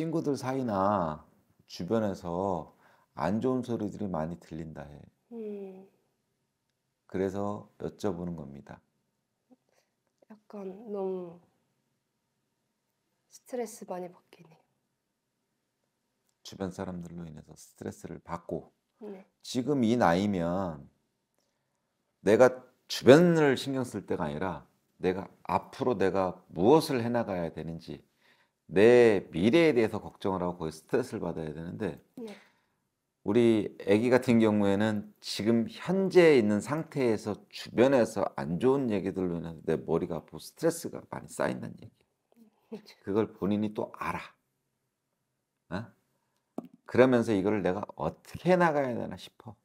친구들 사이나 주변에서 안 좋은 소리들이 많이 들린다 해. 음. 그래서 여쭤보는 겁니다. 약간 너무 스트레스 많이 받겠네요. 주변 사람들로 인해서 스트레스를 받고 네. 지금 이 나이면 내가 주변을 신경 쓸 때가 아니라 내가 앞으로 내가 무엇을 해나가야 되는지 내 미래에 대해서 걱정을 하고 거의 스트레스를 받아야 되는데 네. 우리 아기 같은 경우에는 지금 현재 있는 상태에서 주변에서 안 좋은 얘기들로 인해서 내 머리가 아프고 스트레스가 많이 쌓인다는 얘기예요. 그렇죠. 그걸 본인이 또 알아. 어? 그러면서 이걸 내가 어떻게 나가야 되나 싶어.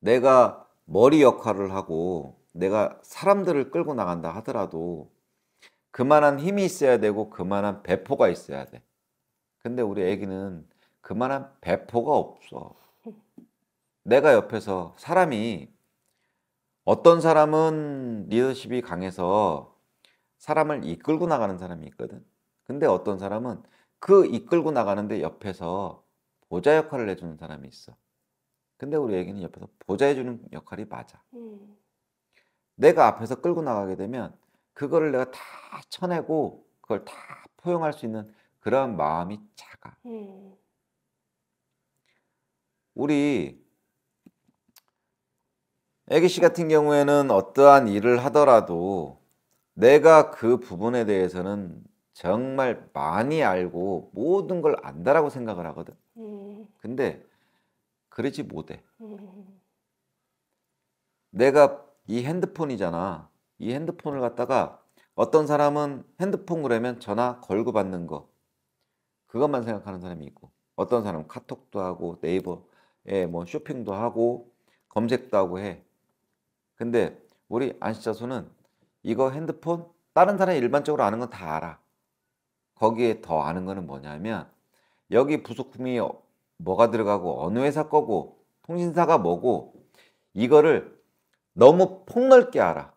내가 머리 역할을 하고 내가 사람들을 끌고 나간다 하더라도 그만한 힘이 있어야 되고 그만한 배포가 있어야 돼. 근데 우리 애기는 그만한 배포가 없어. 내가 옆에서 사람이 어떤 사람은 리더십이 강해서 사람을 이끌고 나가는 사람이 있거든. 근데 어떤 사람은 그 이끌고 나가는데 옆에서 보좌 역할을 해주는 사람이 있어. 근데 우리 애기는 옆에서 보좌해주는 역할이 맞아. 음. 내가 앞에서 끌고 나가게 되면 그거를 내가 다 쳐내고 그걸 다 포용할 수 있는 그러한 마음이 작아. 예. 우리 애기 씨 같은 경우에는 어떠한 일을 하더라도 내가 그 부분에 대해서는 정말 많이 알고 모든 걸 안다라고 생각을 하거든. 예. 근데 그러지 못해. 예. 내가 이 핸드폰이잖아. 이 핸드폰을 갖다가 어떤 사람은 핸드폰 그러면 전화 걸고 받는 거 그것만 생각하는 사람이 있고 어떤 사람은 카톡도 하고 네이버에 뭐 쇼핑도 하고 검색도 하고 해 근데 우리 안시자수는 이거 핸드폰 다른 사람이 일반적으로 아는 건 다 알아 거기에 더 아는 거는 뭐냐면 여기 부속품이 어, 뭐가 들어가고 어느 회사 거고 통신사가 뭐고 이거를 너무 폭넓게 알아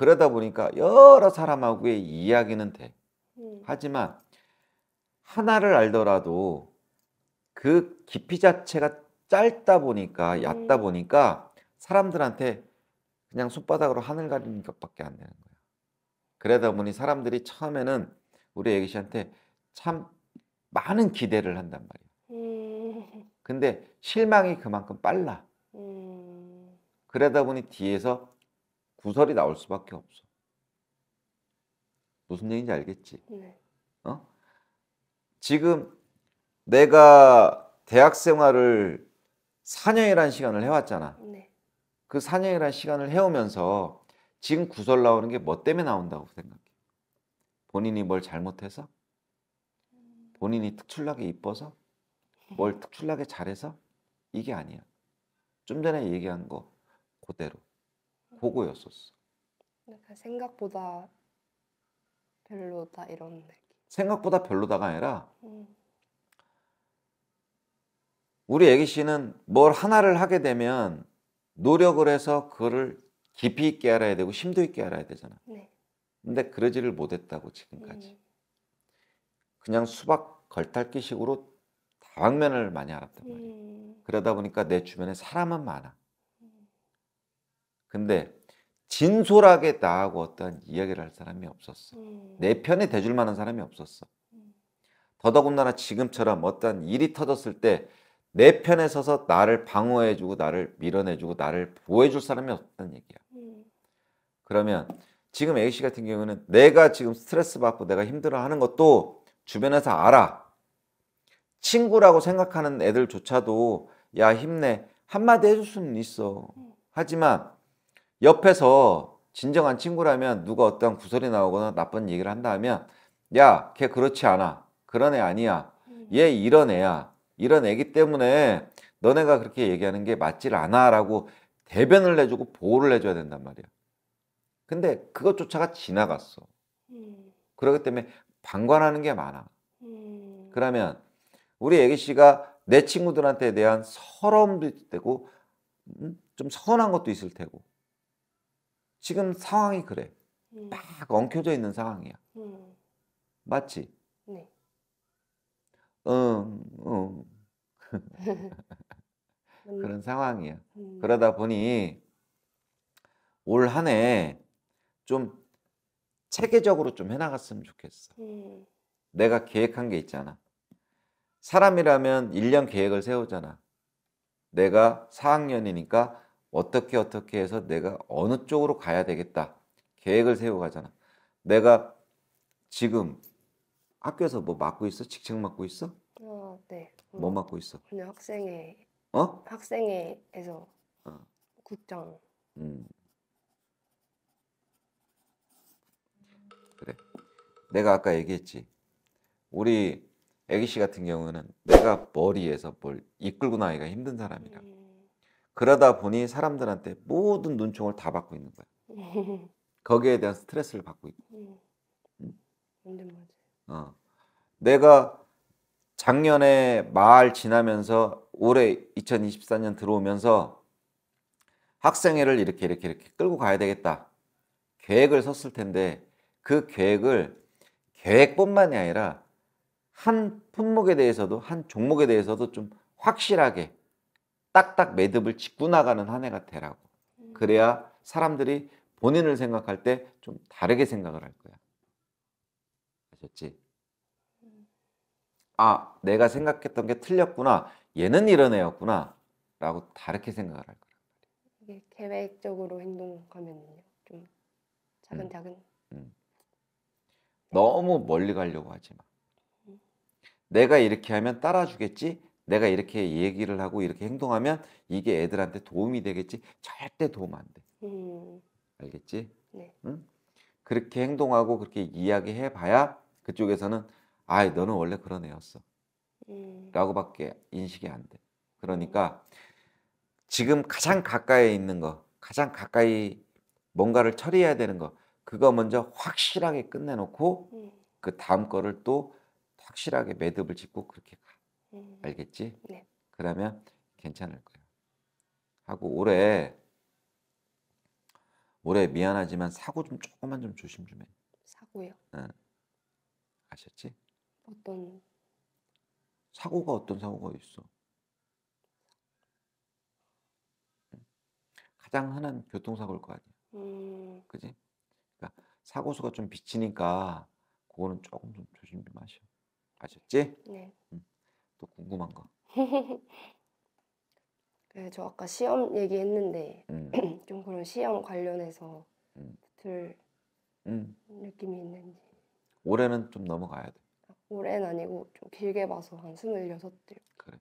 그러다 보니까 여러 사람하고의 이야기는 돼. 음. 하지만 하나를 알더라도 그 깊이 자체가 짧다 보니까 얕다 음. 보니까 사람들한테 그냥 손바닥으로 하늘 가리는 것밖에 안 되는 거야. 그러다 보니 사람들이 처음에는 우리 애기 씨한테 참 많은 기대를 한단 말이야. 음. 근데 실망이 그만큼 빨라. 음. 그러다 보니 뒤에서 구설이 나올 수밖에 없어. 무슨 얘기인지 알겠지? 네. 어? 지금 내가 대학 생활을 4년이라는 시간을 해왔잖아. 네. 그 4년이라는 시간을 해오면서 지금 구설 나오는 게 뭐 때문에 나온다고 생각해? 본인이 뭘 잘못해서? 본인이 특출나게 이뻐서? 뭘 특출나게 잘해서? 이게 아니야. 좀 전에 얘기한 거 그대로. 보고였었어. 약간 그 생각보다 별로다 이런 느낌. 생각보다 별로다가 아니라 음. 우리 애기 씨는 뭘 하나를 하게 되면 노력을 해서 그를 깊이 있게 알아야 되고 심도 있게 알아야 되잖아. 네. 근데 그러지를 못했다고 지금까지. 음. 그냥 수박 걸탈기식으로 다방면을 많이 알았단 말이야. 음. 그러다 보니까 내 주변에 사람은 많아. 근데 진솔하게 나하고 어떤 이야기를 할 사람이 없었어. 음. 내 편에 대줄 만한 사람이 없었어. 음. 더더군다나 지금처럼 어떤 일이 터졌을 때 내 편에 서서 나를 방어해주고 나를 밀어내주고 나를 보호해줄 사람이 없다는 얘기야. 음. 그러면 지금 A 씨 같은 경우는 내가 지금 스트레스 받고 내가 힘들어하는 것도 주변에서 알아. 친구라고 생각하는 애들조차도 야 힘내 한마디 해줄 수는 있어. 음. 하지만 옆에서 진정한 친구라면 누가 어떤 구설이 나오거나 나쁜 얘기를 한다 면 야, 걔 그렇지 않아. 그런 애 아니야. 음. 얘 이런 애야. 이런 애기 때문에 너네가 그렇게 얘기하는 게 맞질 않아 라고 대변을 해주고 보호를 해줘야 된단 말이야. 근데 그것조차가 지나갔어. 음. 그렇기 때문에 방관하는 게 많아. 음. 그러면 우리 애기 씨가 내 친구들한테 대한 서러움도 있을 테고 좀 서운한 것도 있을 테고 지금 상황이 그래. 음. 막 엉켜져 있는 상황이야. 음. 맞지? 네. 응, 응. 음. 그런 상황이야. 음. 그러다 보니 올 한해 좀 체계적으로 좀 해나갔으면 좋겠어. 음. 내가 계획한 게 있잖아. 사람이라면 1년 계획을 세우잖아. 내가 4학년이니까 어떻게 어떻게 해서 내가 어느 쪽으로 가야 되겠다. 계획을 세우고 가잖아. 내가 지금 학교에서 뭐 맡고 있어? 직책 맡고 있어? 어, 네. 음. 뭐 맡고 있어? 그냥 학생회. 어? 학생회에서 어. 국장. 음. 그래. 내가 아까 얘기했지. 우리 애기 씨 같은 경우는 내가 머리에서 뭘 이끌고 나기가 힘든 사람이라. 음. 그러다 보니 사람들한테 모든 눈총을 다 받고 있는 거야. 거기에 대한 스트레스를 받고 있고. 응? 음. 음? 어. 내가 작년에 말 지나면서 올해 2024년 들어오면서 학생회를 이렇게 이렇게 이렇게 끌고 가야 되겠다. 계획을 썼을 텐데 그 계획을 계획뿐만이 아니라 한 품목에 대해서도 한 종목에 대해서도 좀 확실하게 딱딱 매듭을 짓고 나가는 한 해가 되라고. 음. 그래야 사람들이 본인을 생각할 때 좀 다르게 생각을 할 거야. 아셨지? 음. 아, 내가 생각했던 게 틀렸구나. 얘는 이런 애였구나. 라고 다르게 생각을 할거야 이게 계획적으로 행동하면요. 좀 차근차근. 음. 음. 너무 멀리 가려고 하지 마. 음. 내가 이렇게 하면 따라주겠지? 내가 이렇게 얘기를 하고 이렇게 행동하면 이게 애들한테 도움이 되겠지? 절대 도움 안 돼. 음. 알겠지? 네. 응? 그렇게 행동하고 그렇게 이야기해 봐야 그쪽에서는 아, 너는 원래 그런 애였어. 음. 라고밖에 인식이 안 돼. 그러니까 지금 가장 가까이 있는 거, 가장 가까이 뭔가를 처리해야 되는 거, 그거 먼저 확실하게 끝내놓고 음. 그 다음 거를 또 확실하게 매듭을 짓고 그렇게 가. 음. 알겠지? 네. 그러면 괜찮을 거야. 하고 올해 올해 미안하지만 사고 좀 조금만 좀 조심 좀 해. 사고요? 응. 아셨지? 어떤 사고가 어떤 사고가 있어? 가장 흔한 교통사고일 거 아니야. 음. 그지? 그러니까 사고수가 좀 비치니까 그거는 조금 좀 조심 좀 하셔. 아셨지? 네. 응. 또 궁금한 거. 네, 저 아까 시험 얘기했는데 음. 좀 그런 시험 관련해서 음. 들 음. 느낌이 있는지. 올해는 좀 넘어가야 돼. 아, 올해는 아니고 좀 길게 봐서 한 스물여섯 대. 그래.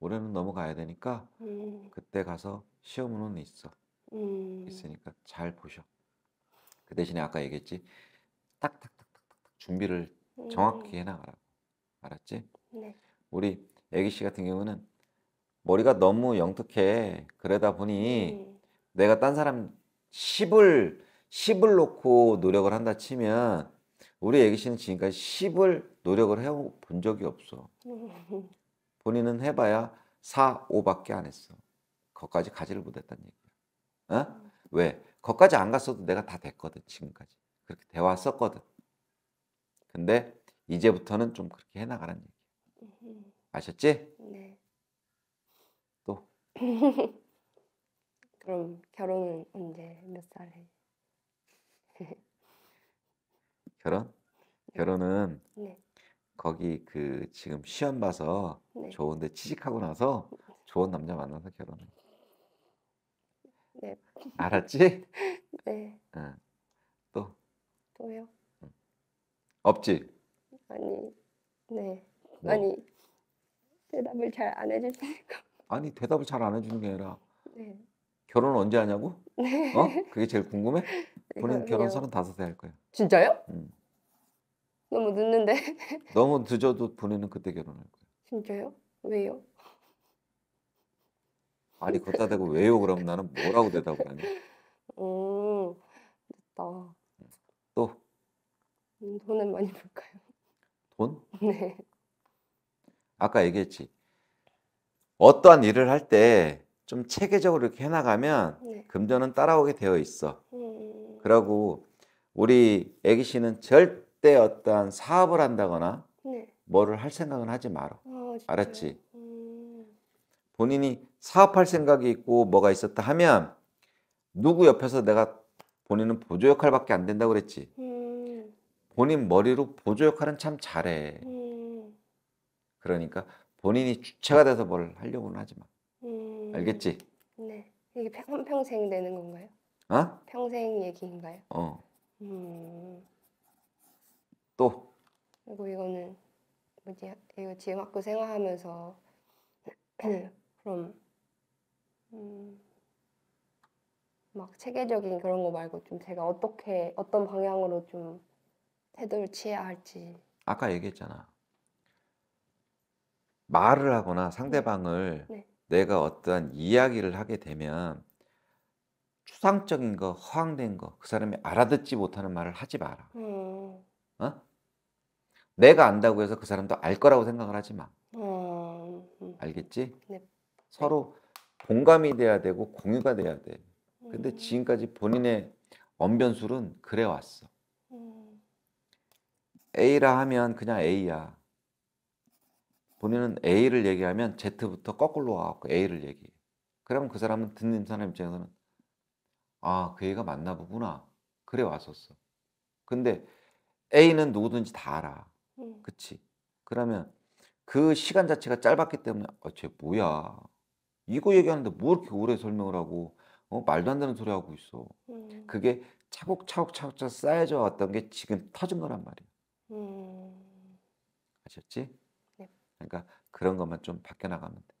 올해는 넘어가야 되니까 음. 그때 가서 시험은 있어. 음. 있으니까 잘 보셔. 그 대신에 아까 얘기했지. 딱딱딱딱딱 준비를 음. 정확히 해나라 알았지? 네. 우리 애기 씨 같은 경우는 머리가 너무 영특해. 그러다 보니 음. 내가 딴 사람 10을 10을 놓고 노력을 한다 치면 우리 애기 씨는 지금까지 10을 노력을 해본 적이 없어. 본인은 해봐야 4, 5밖에 안 했어. 거까지 가지를 못했단 얘기야. 어? 음. 왜? 거까지 안 갔어도 내가 다 됐거든 지금까지. 그렇게 돼왔었거든 근데 이제부터는 좀 그렇게 해나가라는 얘기. 아셨지? 네. 또. 그럼 결혼은 언제 몇 살에? 결혼? 네. 결혼은 네. 거기 그 지금 시험 봐서 네. 좋은데 취직하고 나서 좋은 남자 만나서 결혼 네. 알았지? 네. 응. 또 또요? 없지? 아니, 네. 뭐? 아니, 대답을 잘 안 해줄 테니까. 아니 대답을 잘 안 해주는 게 아니라 네. 결혼 언제 하냐고? 네. 어? 그게 제일 궁금해? 네, 본인 결혼 서른 다할 거야. 진짜요? 음. 너무 늦는데. 너무 늦어도 본인은 그때 결혼할 거야. 진짜요? 왜요? 아니 걷다 대고 왜요? 그럼 나는 뭐라고 대답을 하냐? 음, 됐다. 또? 음, 돈은 많이 벌까요? 돈? 네. 아까 얘기했지. 어떠한 일을 할 때 좀 체계적으로 이렇게 해나가면 네. 금전은 따라오게 되어 있어. 음. 그러고 우리 애기 씨는 절대 어떠한 사업을 한다거나 네. 뭐를 할 생각은 하지 마라. 아, 알았지? 음. 본인이 사업할 생각이 있고 뭐가 있었다 하면 누구 옆에서 내가 본인은 보조 역할밖에 안 된다고 그랬지. 음. 본인 머리로 보조 역할은 참 잘해. 음. 그러니까 본인이 주체가 돼서 뭘 하려고는 하지 마. 음... 알겠지? 네. 이게 평평생 되는 건가요? 어? 평생 얘기인가요? 어. 음... 또? 그리고 이거는 뭐지? 이거 지음학교 생활하면서 그럼 음... 막 체계적인 그런 거 말고 좀 제가 어떻게 어떤 방향으로 좀 태도를 취해야 할지 아까 얘기했잖아. 말을 하거나 네. 상대방을 네. 내가 어떠한 이야기를 하게 되면 추상적인 거, 허황된 거, 그 사람이 알아듣지 못하는 말을 하지 마라. 음. 어? 내가 안다고 해서 그 사람도 알 거라고 생각을 하지 마. 음. 음. 알겠지? 네. 서로 공감이 돼야 되고 공유가 돼야 돼. 근데 음. 지금까지 본인의 언변술은 그래 왔어. 음. A라 하면 그냥 A야. 본인은 A를 얘기하면 Z부터 거꾸로 와갖고 A를 얘기해. 그러면 그 사람은 듣는 사람 입장에서는 아, 그 애가 맞나 보구나. 그래 왔었어. 근데 A는 누구든지 다 알아. 음. 그치? 그러면 그 시간 자체가 짧았기 때문에 어, 쟤 뭐야. 이거 얘기하는데 뭐 이렇게 오래 설명을 하고 어, 말도 안 되는 소리 하고 있어. 음. 그게 차곡차곡 차곡차곡 쌓여져 왔던 게 지금 터진 거란 말이야. 음. 아셨지? 그러니까 그런 것만 좀 바뀌어 나가면 돼.